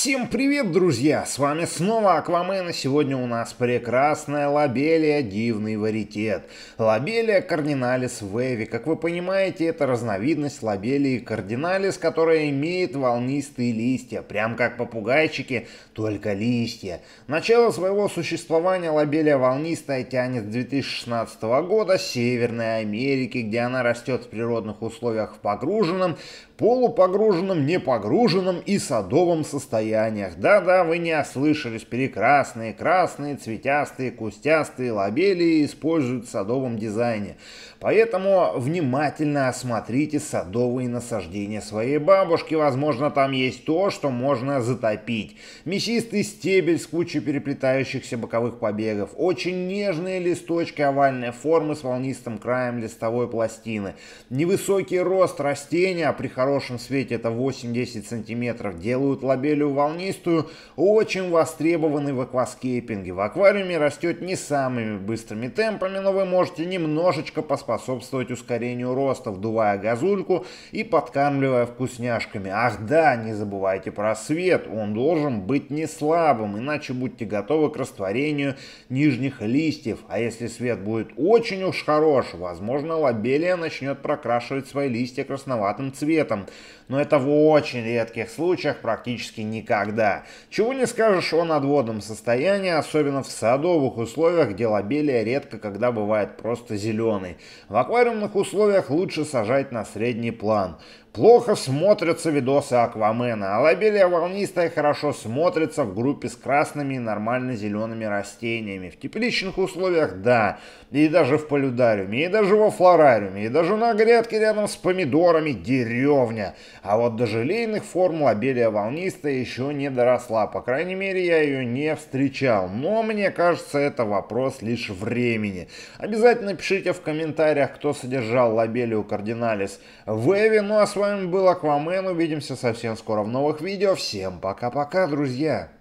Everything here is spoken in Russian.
Всем привет, друзья! С вами снова Аквамен, и сегодня у нас прекрасная лабелия «Дивный варитет». Лабелия кардиналис вэви. Как вы понимаете, это разновидность лабелии кардиналис, которая имеет волнистые листья, прям как попугайчики, только листья. Начало своего существования лабелия волнистая тянет с 2016 года Северной Америки, где она растет в природных условиях в погруженном, полупогруженном, непогруженном и садовом состоянии состояниях. Да-да, вы не ослышались, прекрасные, красные, цветястые, кустястые лобелии используют в садовом дизайне. Поэтому внимательно осмотрите садовые насаждения своей бабушки. Возможно, там есть то, что можно затопить. Мясистый стебель с кучей переплетающихся боковых побегов. Очень нежные листочки овальной формы с волнистым краем листовой пластины. Невысокий рост растения, а при хорошем свете это 8-10 сантиметров, делают лобелию волнистую, очень востребованы в акваскейпинге. В аквариуме растет не самыми быстрыми темпами, но вы можете немножечко поспособствовать ускорению роста, вдувая газульку и подкармливая вкусняшками. Ах да, не забывайте про свет, он должен быть не слабым, иначе будьте готовы к растворению нижних листьев. А если свет будет очень уж хорош, возможно, лобелия начнет прокрашивать свои листья красноватым цветом. Но это в очень редких случаях практически никогда никогда. Чего не скажешь о надводном состоянии, особенно в садовых условиях, где лобелия редко когда бывает просто зеленой. В аквариумных условиях лучше сажать на средний план. Плохо смотрятся видосы Аквамена, а лобелия волнистая хорошо смотрится в группе с красными и нормально зелеными растениями. В тепличных условиях – да, и даже в полюдариуме, и даже во флорариуме, и даже на грядке рядом с помидорами – деревня. А вот до желейных форм лобелия волнистая еще еще не доросла. По крайней мере, я ее не встречал. Но мне кажется, это вопрос лишь времени. Обязательно пишите в комментариях, кто содержал Лабелию Кардиналис в Эви. Ну а с вами был Аквамен. Увидимся совсем скоро в новых видео. Всем пока-пока, друзья!